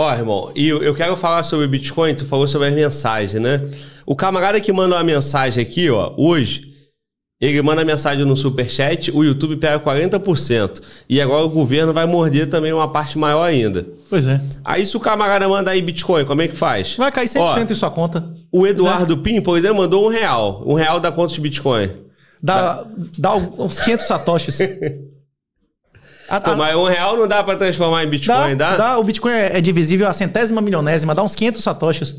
Ó, oh, irmão, e eu quero falar sobre Bitcoin, tu falou sobre as mensagens, né? O camarada que manda a mensagem aqui, ó, hoje, ele manda mensagem no Superchat, o YouTube pega 40%. E agora o governo vai morder também uma parte maior ainda. Pois é. Aí se o camarada manda aí Bitcoin, como é que faz? Vai cair 100% ó, em sua conta. O Eduardo Pim, por exemplo, mandou um real. Um real da conta de Bitcoin. Dá, dá, dá uns 500 satoshis. Ah, tá. mas um real não dá para transformar em Bitcoin, dá? Dá, dá. o Bitcoin é, é divisível a centésima milionésima, dá uns 500 satoshis.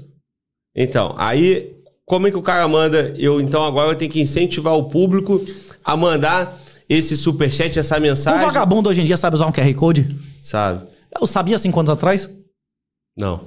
Então, aí como é que o cara manda? Eu então agora eu tenho que incentivar o público a mandar esse superchat, essa mensagem. Um vagabundo hoje em dia sabe usar um QR Code? Sabe. Eu sabia cinco anos atrás? Não.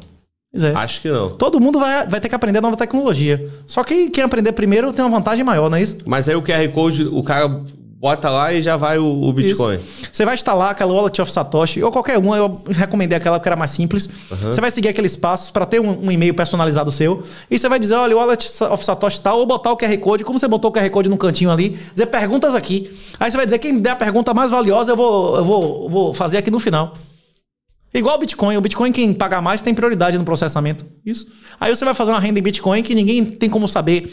É. Acho que não. Todo mundo vai, vai ter que aprender nova tecnologia. Só que quem aprender primeiro tem uma vantagem maior, não é isso? Mas aí o QR Code, o cara bota lá e já vai o, o Bitcoin. Isso. Você vai instalar aquela Wallet of Satoshi ou qualquer uma, eu recomendei aquela que era mais simples. Uhum. Você vai seguir aqueles passos para ter um, um, e-mail personalizado seu e você vai dizer, olha, o Wallet of Satoshi tal, ou botar o QR Code, como você botou o QR Code no cantinho ali, dizer perguntas aqui. Aí você vai dizer, quem me der a pergunta mais valiosa eu vou, eu vou, vou fazer aqui no final. Igual o Bitcoin. O Bitcoin, quem pagar mais tem prioridade no processamento. Isso. Aí você vai fazer uma renda em Bitcoin que ninguém tem como saber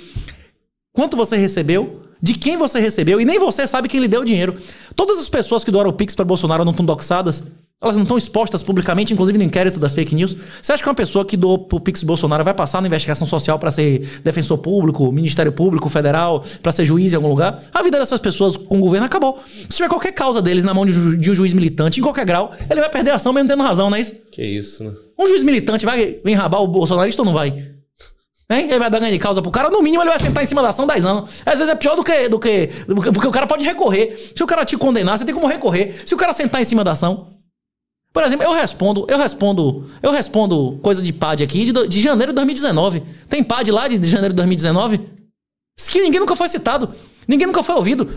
quanto você recebeu, de quem você recebeu e nem você sabe quem lhe deu o dinheiro. Todas as pessoas que doaram o Pix para Bolsonaro não estão doxadas? Elas não estão expostas publicamente, inclusive no inquérito das fake news? Você acha que uma pessoa que doou pro Pix Bolsonaro vai passar na investigação social para ser defensor público, Ministério Público, Federal, para ser juiz em algum lugar? A vida dessas pessoas com o governo acabou. Se tiver qualquer causa deles na mão de, ju de um juiz militante, em qualquer grau, ele vai perder a ação mesmo tendo razão, não é isso? Que isso, né? Um juiz militante vai enrabar o bolsonarista ou não vai? Hein? Ele vai dar ganho de causa pro cara, no mínimo ele vai sentar em cima da ação 10 anos. Às vezes é pior do que, do que. Porque o cara pode recorrer. Se o cara te condenar, você tem como recorrer. Se o cara sentar em cima da ação. Por exemplo, eu respondo, eu respondo, eu respondo coisa de PAD aqui de, de janeiro de 2019. Tem PAD lá de, de janeiro de 2019? Que ninguém nunca foi citado. Ninguém nunca foi ouvido.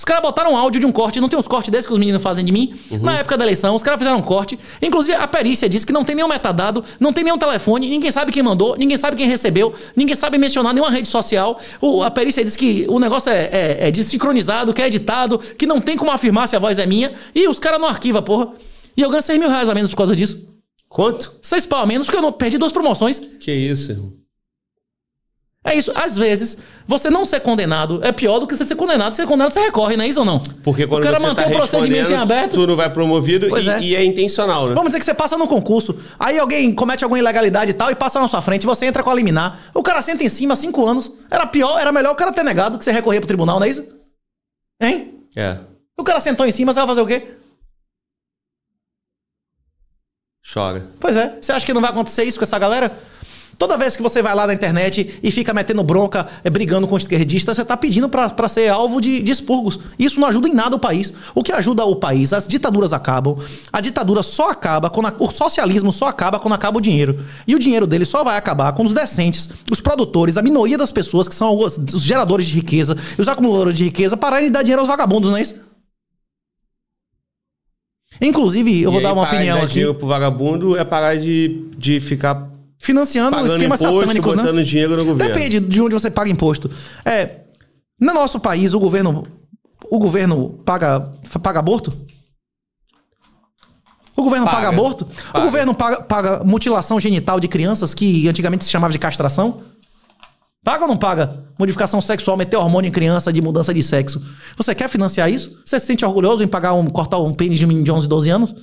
Os caras botaram um áudio de um corte, não tem uns cortes desses que os meninos fazem de mim? Uhum. Na época da eleição, os caras fizeram um corte. Inclusive, a perícia disse que não tem nenhum metadado, não tem nenhum telefone, ninguém sabe quem mandou, ninguém sabe quem recebeu, ninguém sabe mencionar nenhuma rede social. O, a perícia disse que o negócio é, é, é desincronizado, que é editado, que não tem como afirmar se a voz é minha. E os caras não arquivam, porra. E eu ganho 6 mil reais a menos por causa disso. Quanto? Seis pau a menos, porque eu não, perdi duas promoções. Que isso, irmão. É isso. Às vezes, você não ser condenado é pior do que você ser condenado. Ser condenado, você recorre, não é isso ou não? Porque quando o cara você mantém tá o procedimento em aberto. Tu não vai promovido e é. e é. intencional, né? Vamos dizer que você passa num concurso, aí alguém comete alguma ilegalidade e tal, e passa na sua frente, você entra com a liminar. O cara senta em cima cinco anos. Era pior, era melhor o cara ter negado que você recorrer pro tribunal, não é isso? Hein? É. O cara sentou em cima, você vai fazer o quê? Chora. Pois é. Você acha que não vai acontecer isso com essa galera? Toda vez que você vai lá na internet e fica metendo bronca, é, brigando com esquerdistas, você está pedindo para ser alvo de, de expurgos. Isso não ajuda em nada o país. O que ajuda o país? As ditaduras acabam. A ditadura só acaba quando a, o socialismo só acaba quando acaba o dinheiro. E o dinheiro dele só vai acabar quando os decentes, os produtores, a minoria das pessoas que são os, os geradores de riqueza e os acumuladores de riqueza pararem de dar dinheiro aos vagabundos, não é isso? Inclusive, eu e vou aí, dar uma parar opinião de dar aqui. Dinheiro pro vagabundo é parar de, de ficar financiando Pagando esquemas imposto, satânicos, né? botando né? dinheiro no governo. Depende de onde você paga imposto. É, no nosso país, o governo, o governo paga, paga aborto? O governo paga, paga aborto? Paga. O governo paga, paga mutilação genital de crianças, que antigamente se chamava de castração? Paga ou não paga? Modificação sexual, meter hormônio em criança de mudança de sexo. Você quer financiar isso? Você se sente orgulhoso em pagar um, cortar um pênis de um menino de 11, 12 anos?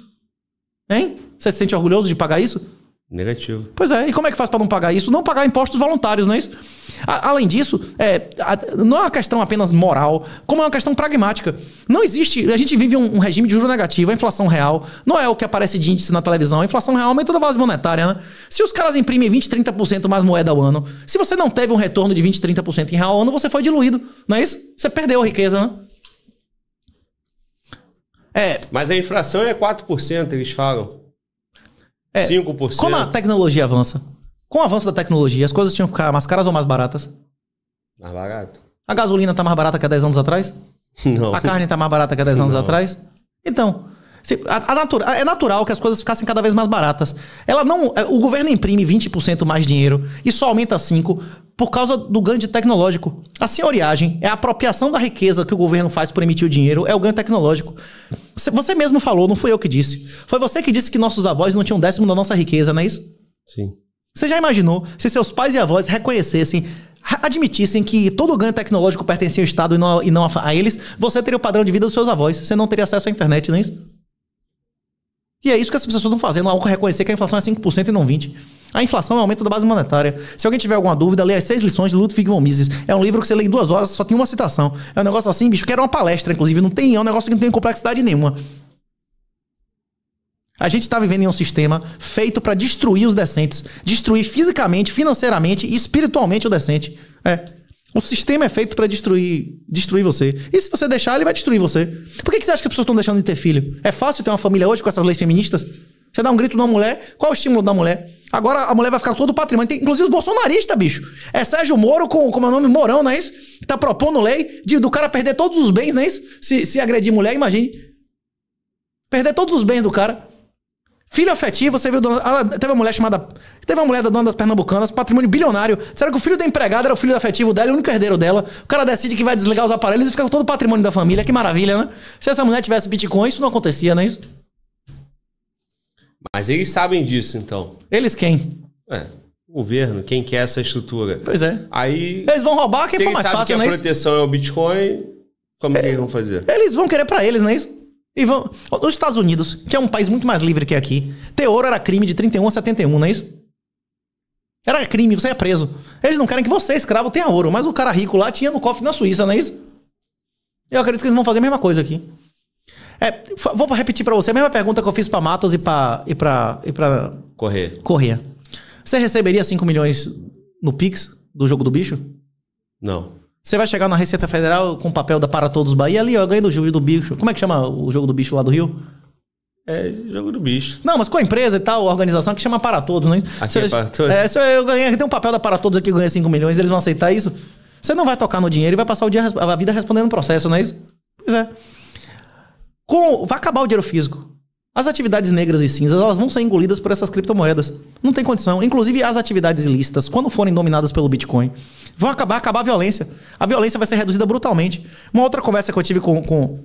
Hein? Você se sente orgulhoso de pagar isso? Negativo. Pois é, e como é que faz para não pagar isso? Não pagar impostos voluntários, não é isso? A, além disso, é, a, não é uma questão apenas moral, como é uma questão pragmática. Não existe. A gente vive um, um, regime de juro negativo, a inflação real não é o que aparece de índice na televisão, a inflação real aumenta toda a base monetária, né? Se os caras imprimem 20, 30% mais moeda ao ano, se você não teve um retorno de 20, 30% em real ao ano, você foi diluído, não é isso? Você perdeu a riqueza, né? É. Mas a inflação é 4%, eles falam. É, 5%. Como a tecnologia avança, com o avanço da tecnologia, as coisas tinham que ficar mais caras ou mais baratas? Mais barato. A gasolina tá mais barata que há 10 anos atrás? Não. A carne tá mais barata que há 10 anos Não. atrás? Então, se, a, a natura, é natural que as coisas ficassem cada vez mais baratas. Ela não, é, o governo imprime 20% mais dinheiro e só aumenta 5 por causa do ganho tecnológico. A senhoriagem é a apropriação da riqueza que o governo faz por emitir o dinheiro, é o ganho tecnológico. Você mesmo falou, não fui eu que disse. Foi você que disse que nossos avós não tinham um décimo da nossa riqueza, não é isso? Sim. Você já imaginou se seus pais e avós reconhecessem, admitissem que todo o ganho tecnológico pertencia ao Estado e não, a, e não a, a eles, você teria o padrão de vida dos seus avós, você não teria acesso à internet, não é isso? E é isso que as pessoas estão fazendo, ao reconhecer que a inflação é 5% e não 20%. A inflação é o aumento da base monetária. Se alguém tiver alguma dúvida, leia as seis lições de Ludwig von Mises. É um livro que você lê em duas horas, só tem uma citação. É um negócio assim, bicho, que era uma palestra, inclusive. Não tem, é um negócio que não tem complexidade nenhuma. A gente está vivendo em um sistema feito para destruir os decentes. Destruir fisicamente, financeiramente e espiritualmente o decente. É. O sistema é feito para destruir, destruir você. E se você deixar, ele vai destruir você. Por que, que você acha que as pessoas estão deixando de ter filho? É fácil ter uma família hoje com essas leis feministas? Você dá um grito na mulher, qual é o estímulo da mulher? Agora a mulher vai ficar com todo o patrimônio. Tem, inclusive o bolsonarista, bicho. É Sérgio Moro com, com o meu nome Mourão, não é isso? Que tá propondo lei de, do cara perder todos os bens, não é isso? Se, se agredir mulher, imagine. Perder todos os bens do cara. Filho afetivo, você viu. Dona, ah, teve uma mulher chamada. Teve uma mulher da dona das Pernambucanas, patrimônio bilionário. Será que o filho da empregada era o filho afetivo dela é o único herdeiro dela? O cara decide que vai desligar os aparelhos e fica com todo o patrimônio da família. Que maravilha, né? Se essa mulher tivesse Bitcoin, isso não acontecia, não é isso? Mas eles sabem disso, então. Eles quem? É, o governo, quem quer essa estrutura. Pois é. Aí. Eles vão roubar quem for mais fácil, né? Se a é proteção é o Bitcoin, como é, que eles vão fazer? Eles vão querer para eles, não é isso? E vão... Os Estados Unidos, que é um país muito mais livre que aqui, ter ouro era crime de 31 a 71, não é isso? Era crime, você é preso. Eles não querem que você, escravo, tenha ouro, mas o cara rico lá tinha no cofre na Suíça, não é isso? Eu acredito que eles vão fazer a mesma coisa aqui. É, vou repetir para você a mesma pergunta que eu fiz para Matos e para e e Correr. Correr. Você receberia 5 milhões no Pix do jogo do bicho? Não. Você vai chegar na Receita Federal com o papel da Para Todos Bahia ali, ó, ganhando do jogo do bicho. Como é que chama o jogo do bicho lá do Rio? É, jogo do bicho. Não, mas com a empresa e tal, a organização que chama Para Todos, né? Aqui se, é para todos. É, se eu ganhar, tem um papel da Para Todos aqui, ganha 5 milhões, eles vão aceitar isso? Você não vai tocar no dinheiro e vai passar o dia, a vida respondendo o processo, não é isso? Pois é. Com, vai acabar o dinheiro físico. As atividades negras e cinzas, elas vão ser engolidas por essas criptomoedas. Não tem condição. Inclusive as atividades ilícitas, quando forem dominadas pelo Bitcoin, vão acabar, acabar a violência. A violência vai ser reduzida brutalmente. Uma outra conversa que eu tive com, com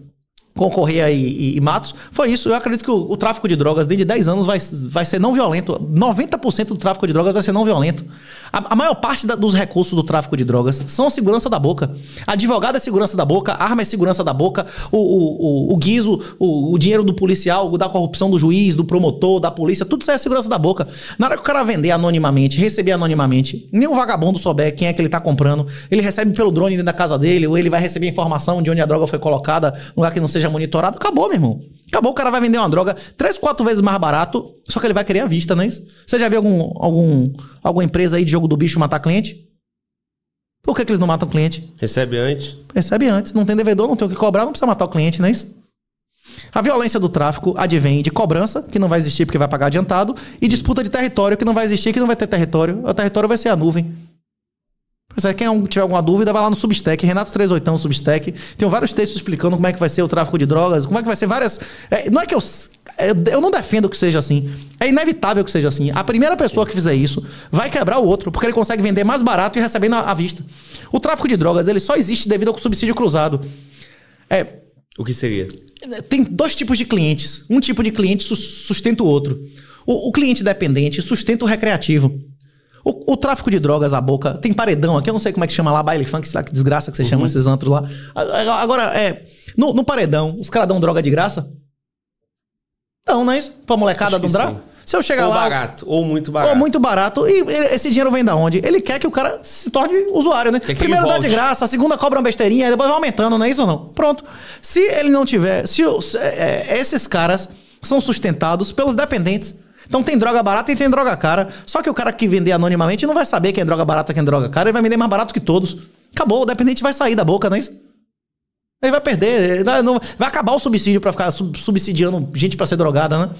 concorrer aí e, matos. Foi isso. Eu acredito que o, o, tráfico de drogas dentro de 10 anos vai, vai ser não violento. 90% do tráfico de drogas vai ser não violento. A, a maior parte da, dos recursos do tráfico de drogas são segurança da boca. Advogado é segurança da boca, arma é segurança da boca, o, o, o, o guiso, o, o dinheiro do policial, da corrupção do juiz, do promotor, da polícia, tudo isso é segurança da boca. Na hora que o cara vender anonimamente, receber anonimamente, nenhum vagabundo souber quem é que ele tá comprando, ele recebe pelo drone dentro da casa dele, ou ele vai receber informação de onde a droga foi colocada, num lugar que não seja seja monitorado, acabou, meu irmão. Acabou, o cara vai vender uma droga três, quatro vezes mais barato, só que ele vai querer à vista, não é isso? Você já viu algum, algum, alguma empresa aí de jogo do bicho matar cliente? Por que, que eles não matam o cliente? Recebe antes. Recebe antes. Não tem devedor, não tem o que cobrar, não precisa matar o cliente, não é isso? A violência do tráfico advém de cobrança, que não vai existir porque vai pagar adiantado, e disputa de território, que não vai existir, que não vai ter território. O território vai ser a nuvem. É, quem é tiver alguma dúvida, vai lá no Substack, Renato 38 Substack. Tem vários textos explicando como é que vai ser o tráfico de drogas, como é que vai ser várias. É, não é que eu. É, eu não defendo que seja assim. É inevitável que seja assim. A primeira pessoa que fizer isso vai quebrar o outro, porque ele consegue vender mais barato e recebendo à vista. O tráfico de drogas, ele só existe devido ao subsídio cruzado. É. O que seria? Tem dois tipos de clientes. Um tipo de cliente sustenta o outro. o, o cliente dependente sustenta o recreativo. O, o, tráfico de drogas, a boca. Tem paredão aqui, eu não sei como é que chama lá, baile funk, que desgraça que você uhum. chama esses antros lá. Agora, é. No, no paredão, os caras dão droga de graça? Não, não é isso? Pra molecada do droga? Se eu chegar ou lá. barato, ou muito barato. Ou muito barato. E esse dinheiro vem da onde? Ele quer que o cara se torne usuário, né? Que Primeiro dá de graça, a segunda cobra uma besteirinha, depois vai aumentando, não é isso ou não? Pronto. Se ele não tiver. Se, se é, é, esses caras são sustentados pelos dependentes. Então tem droga barata e tem droga cara. Só que o cara que vender anonimamente não vai saber quem é droga barata, quem é droga cara. Ele vai vender mais barato que todos. Acabou, o dependente vai sair da boca, não é isso? Ele vai perder, vai acabar o subsídio para ficar subsidiando gente para ser drogada, né?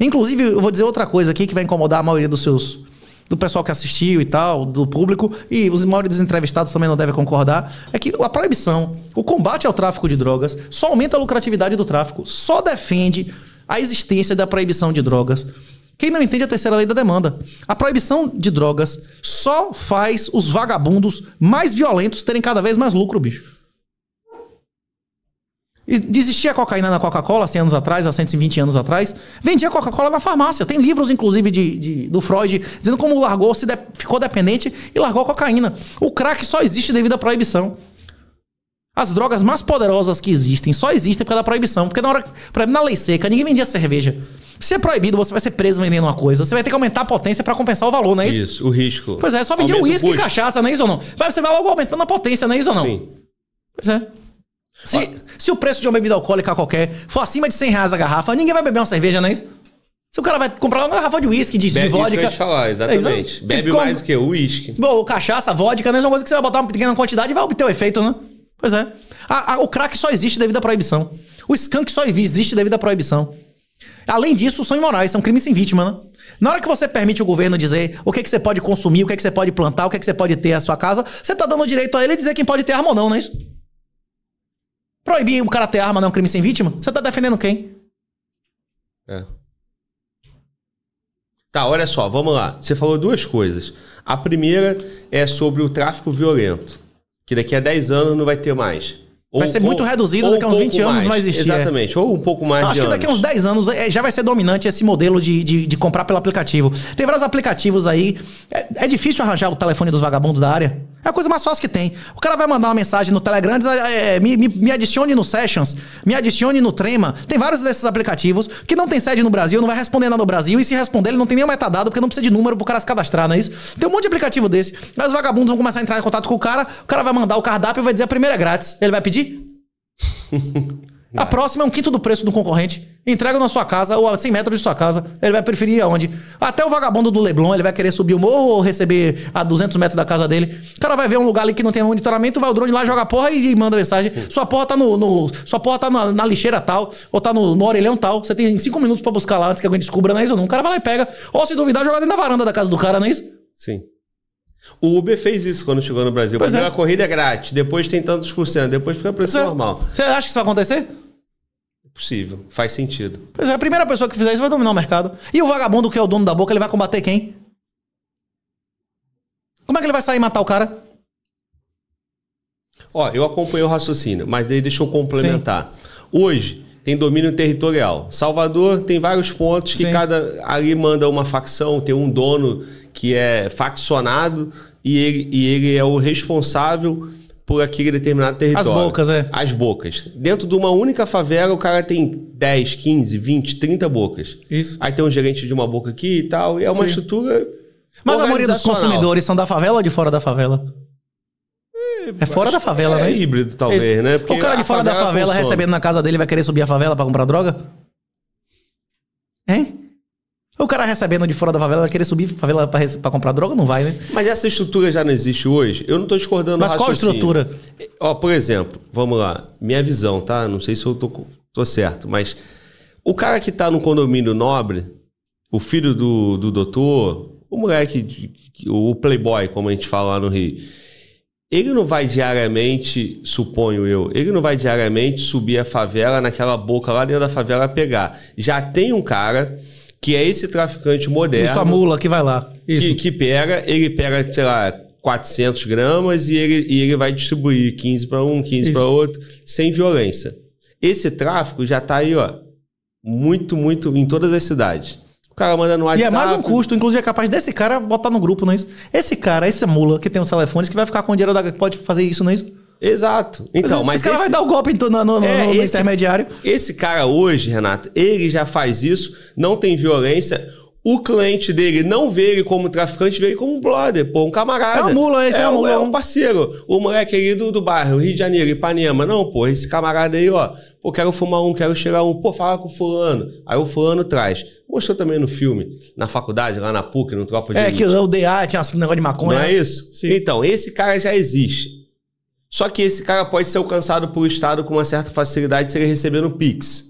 Inclusive, eu vou dizer outra coisa aqui que vai incomodar a maioria dos seus do pessoal que assistiu e tal, do público, e os maioria dos entrevistados também não deve concordar, é que a proibição, o combate ao tráfico de drogas, só aumenta a lucratividade do tráfico, só defende a existência da proibição de drogas. Quem não entende a terceira lei da demanda? A proibição de drogas só faz os vagabundos mais violentos terem cada vez mais lucro, bicho. a cocaína na Coca-Cola 100 anos atrás, há 120 anos atrás. Vendia Coca-Cola na farmácia. Tem livros, inclusive, de, de do Freud, dizendo como largou, se de, ficou dependente e largou a cocaína. O crack só existe devido à proibição. As drogas mais poderosas que existem só existem por causa da proibição. Porque na hora, na lei seca, ninguém vendia cerveja. Se é proibido, você vai ser preso vendendo uma coisa. Você vai ter que aumentar a potência para compensar o valor, não é isso? Isso, o risco. Pois é, só vendia uísque e cachaça, não é isso ou não? Mas você vai logo aumentando a potência, não é isso ou não? Sim. Pois é. Se, se o preço de uma bebida alcoólica qualquer for acima de 100 reais a garrafa, ninguém vai beber uma cerveja, não é isso? Se o cara vai comprar uma garrafa de uísque, de, Bebe, de vodka. Isso que eu te falar, é exatamente. É, Bebe mais que o uísque. Bom, cachaça, vodka, não é, é uma coisa que você vai botar uma pequena quantidade e vai obter o efeito, né? Pois é. A, a, o crack só existe devido à proibição. O skunk só existe devido à proibição. Além disso, são imorais, são crimes sem vítima, né? Na hora que você permite o governo dizer o que, é que você pode consumir, o que, é que você pode plantar, o que, é que você pode ter à sua casa, você tá dando direito a ele dizer quem pode ter arma ou não, não é isso? Proibir o cara ter arma não é um crime sem vítima? Você tá defendendo quem? É. Tá, olha só, vamos lá. Você falou duas coisas. A primeira é sobre o tráfico violento que daqui a 10 anos não vai ter mais. Ou, vai ser muito reduzido, daqui a uns 20 anos mais. não vai existir. É. Exatamente, ou um pouco mais não, Acho que daqui a uns 10 anos é, já vai ser dominante esse modelo de, de, de comprar pelo aplicativo. Tem vários aplicativos aí. É, é, difícil arranjar o telefone dos vagabundos da área. É a coisa mais fácil que tem. O cara vai mandar uma mensagem no Telegram, diz, ah, é, me, me, me, adicione no Sessions, me adicione no Trema. Tem vários desses aplicativos que não tem sede no Brasil, não vai responder nada no Brasil, e se responder, ele não tem nem metadado, porque não precisa de número pro cara se cadastrar, não é isso? Tem um monte de aplicativo desse. Aí os vagabundos vão começar a entrar em contato com o cara, o cara vai mandar o cardápio e vai dizer a primeira é grátis. Ele vai pedir? a próxima é um quinto do preço do concorrente. Entrega na sua casa, ou a 100 metros de sua casa. Ele vai preferir aonde? Até o vagabundo do Leblon, ele vai querer subir o morro ou receber a 200 metros da casa dele. O cara vai ver um lugar ali que não tem monitoramento, vai o drone lá, joga a porra e, manda mensagem. Uhum. Sua porra tá, no, no sua porra tá na, na, lixeira tal, ou tá no, no orelhão tal. Você tem 5 minutos para buscar lá antes que alguém descubra, não é isso ou não? O cara vai lá e pega. Ou se duvidar, joga dentro da varanda da casa do cara, não é isso? Sim. O Uber fez isso quando chegou no Brasil. Pois é. a corrida é grátis, depois tem tantos por cento, depois fica preço é. normal. Você acha que isso vai acontecer? possível. Faz sentido. Pois é, a primeira pessoa que fizer isso vai dominar o mercado. E o vagabundo que é o dono da boca, ele vai combater quem? Como é que ele vai sair e matar o cara? Ó, eu acompanhei o raciocínio, mas daí deixa eu complementar. Sim. Hoje tem domínio territorial. Salvador tem vários pontos Sim. que cada ali manda uma facção, tem um dono que é faccionado e ele, e ele é o responsável por aquele determinado território. As bocas, é. As bocas. Dentro de uma única favela, o cara tem 10, 15, 20, 30 bocas. Isso. Aí tem um gerente de uma boca aqui e tal. E é uma Sim. estrutura. Mas a maioria dos consumidores são da favela ou de fora da favela? É, fora da favela, é, né? É híbrido, talvez, Isso. né? Porque o cara de fora favela da favela consome. recebendo na casa dele vai querer subir a favela para comprar droga? Hein? O cara recebendo de fora da favela vai querer subir pra favela pra, pra comprar droga? Não vai, né? Mas essa estrutura já não existe hoje? Eu não tô discordando Mas qual estrutura? É, ó, por exemplo, vamos lá. Minha visão, tá? Não sei se eu tô, tô certo, mas o cara que tá no condomínio nobre, o filho do, do doutor, o moleque, o playboy, como a gente fala lá no Rio, ele não vai diariamente, suponho eu, ele não vai diariamente subir a favela naquela boca lá dentro da favela pegar. Já tem um cara que é esse traficante moderno. Isso, a mula que vai lá. Que, que, pega, ele pega, sei lá, 400 gramas e ele, e ele vai distribuir 15 para um, 15 para outro, sem violência. Esse tráfico já está aí, ó, muito, muito, em todas as cidades. O cara manda no WhatsApp. E é mais um custo, inclusive é capaz desse cara botar no grupo, não é isso? Esse cara, esse mula que tem os telefones, que vai ficar com o dinheiro da. pode fazer isso, não é isso? Exato. Então, mas, esse cara vai dar o um golpe no, no, é, no, esse, intermediário. Esse cara hoje, Renato, ele já faz isso, não tem violência. O cliente dele não vê ele como traficante, vê ele como um brother, pô, um camarada. É um mula, esse é, é, um, é um parceiro. O moleque ali do, do bairro, Rio de Janeiro, Ipanema. Não, pô, esse camarada aí, ó. Pô, quero fumar um, quero cheirar um. Pô, fala com o fulano. Aí o fulano traz. Mostrou também no filme, na faculdade, lá na PUC, no Tropa é, de... É, que o DA tinha um negócio de maconha. Não é isso? Sim. Então, esse cara já existe. Só que esse cara pode ser alcançado pelo Estado com uma certa facilidade se ele receber no Pix.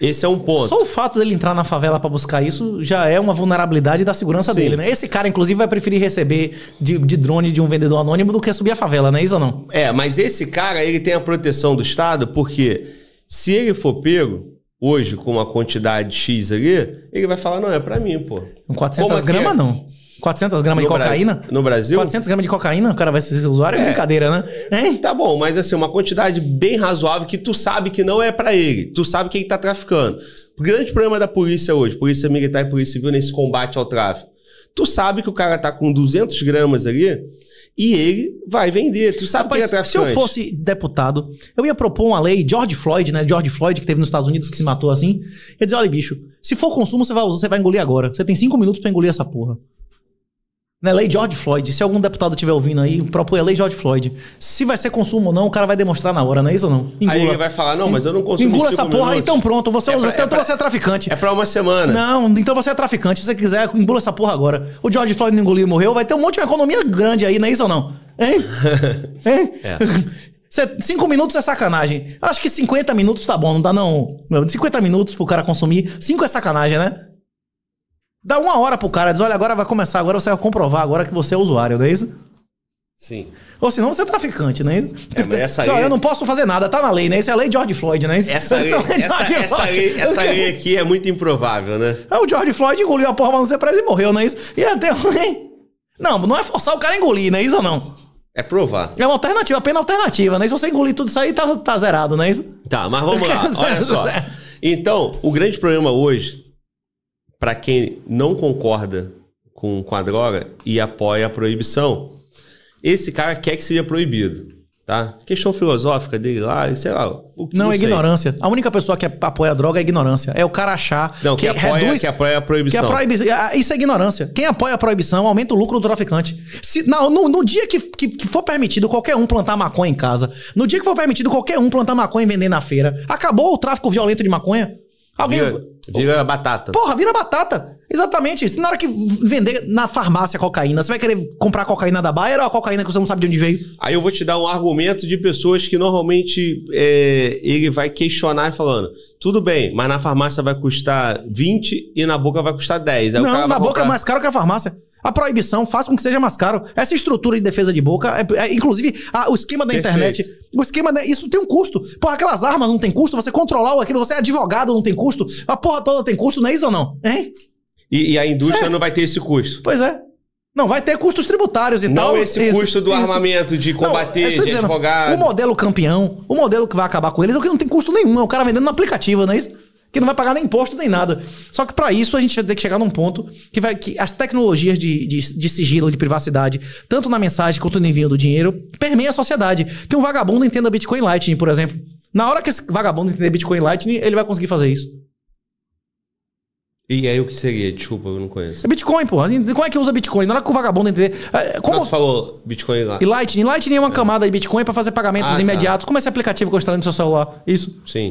Esse é um ponto. Só o fato dele entrar na favela para buscar isso já é uma vulnerabilidade da segurança Sim. dele, né? Esse cara, inclusive, vai preferir receber de, de, drone de um vendedor anônimo do que subir a favela, não é isso ou não? É, mas esse cara, ele tem a proteção do Estado porque se ele for pego, hoje com uma quantidade X ali, ele vai falar, não, é para mim, pô. 400 assim é? gramas não. 400 gramas de cocaína? Bra... No Brasil? 400 gramas de cocaína, o cara vai ser usuário? É, é brincadeira, né? Hein? Tá bom, mas assim, uma quantidade bem razoável que tu sabe que não é para ele. Tu sabe que ele tá traficando. O grande problema da polícia hoje, polícia militar e polícia civil nesse combate ao tráfico, Tu sabe que o cara tá com 200 gramas ali e ele vai vender. Tu sabe é Rapaz, que é Se eu fosse deputado, eu ia propor uma lei, George Floyd, né? George Floyd, que teve nos Estados Unidos, que se matou assim. Ia dizer, olha, bicho, se for consumo, você vai, você vai engolir agora. Você tem cinco minutos para engolir essa porra na né, lei George Floyd. Se algum deputado estiver ouvindo aí, propõe a lei George Floyd. Se vai ser consumo ou não, o cara vai demonstrar na hora, não é isso ou não? Engula. Aí ele vai falar, não, mas eu não consumo Engula essa porra, minutos. então pronto, você, é pra, é então pra, você é traficante. É pra uma semana. Não, então você é traficante. Se você quiser, engula essa porra agora. O George Floyd não engoliu e morreu, vai ter um monte de economia grande aí, não é isso ou não? Hein? hein? É. Cinco minutos é sacanagem. Acho que 50 minutos tá bom, não dá não. 50 minutos pro cara consumir. Cinco é sacanagem, né? Dá uma hora pro cara, diz, olha, agora vai começar, agora você vai comprovar agora que você é usuário, não é isso? Sim. Ou senão você é traficante, né? É, essa aí... Eu não posso fazer nada, tá na lei, né? Isso é a lei de George Floyd, né? Isso, essa, é aí, essa, lei, essa, essa, lei, essa lei aqui é muito improvável, né? É, o George Floyd engoliu a porra, mas não ser preso e morreu, não é isso? E até Não, não é forçar o cara a engolir, não é isso ou não? É provar. É uma alternativa, pena alternativa, né? Se você engolir tudo isso aí, tá, tá zerado, não é isso? Tá, mas vamos lá, olha só. Então, o grande problema hoje para quem não concorda com, com a droga e apoia a proibição, esse cara quer que seja proibido. Tá? Questão filosófica dele lá, sei lá. O que, não, não é ignorância. A única pessoa que apoia a droga é a ignorância. É o cara achar não, que, que apoia, reduz... Que apoia a proibição. Que a ah, ah, Isso é ignorância. Quem apoia a proibição aumenta o lucro do traficante. Se, não, no, no dia que, que, que, for permitido qualquer um plantar maconha em casa, no dia que for permitido qualquer um plantar maconha e vender na feira, acabou o tráfico violento de maconha? Alguém. Vira, vira, batata. Porra, vira batata. Exatamente. Isso. Na hora que vender na farmácia cocaína, você vai querer comprar cocaína da Bayer ou a cocaína que você não sabe de onde veio? Aí eu vou te dar um argumento de pessoas que normalmente é, ele vai questionar falando: tudo bem, mas na farmácia vai custar 20 e na boca vai custar 10. Aí não, na boca é comprar... é mais caro que a farmácia. A proibição faz com que seja mais caro. Essa estrutura de defesa de boca, é, é, inclusive a, o esquema da Perfeito. internet, o esquema da, isso tem um custo. Porra, aquelas armas não tem custo, você controlar aquilo, você é advogado não tem custo, a porra toda tem custo, não é isso ou não? Hein? E, e a indústria é. não vai ter esse custo. Pois é. Não, vai ter custos tributários e não tal. Não esse custo do isso. armamento, de combater, não, de dizendo, advogado. O modelo campeão, o modelo que vai acabar com eles é o que não tem custo nenhum, é o cara vendendo no aplicativo, não é isso? que não vai pagar nem imposto nem nada. Só que para isso a gente vai ter que chegar num ponto que vai que as tecnologias de, de, de sigilo, de privacidade, tanto na mensagem quanto no envio do dinheiro, permeia a sociedade. Que um vagabundo entenda Bitcoin Lightning, por exemplo. Na hora que esse vagabundo entender Bitcoin Lightning, ele vai conseguir fazer isso. E aí o que seria? Desculpa, eu não conheço. É Bitcoin, pô. Assim, como é que usa Bitcoin? Na hora que o vagabundo entender. É, é, como não, falou Bitcoin lá. E Lightning. Lightning é uma é. camada de Bitcoin para fazer pagamentos ah, tá. imediatos. Tá. Como é esse aplicativo que eu no seu celular. Isso? Sim.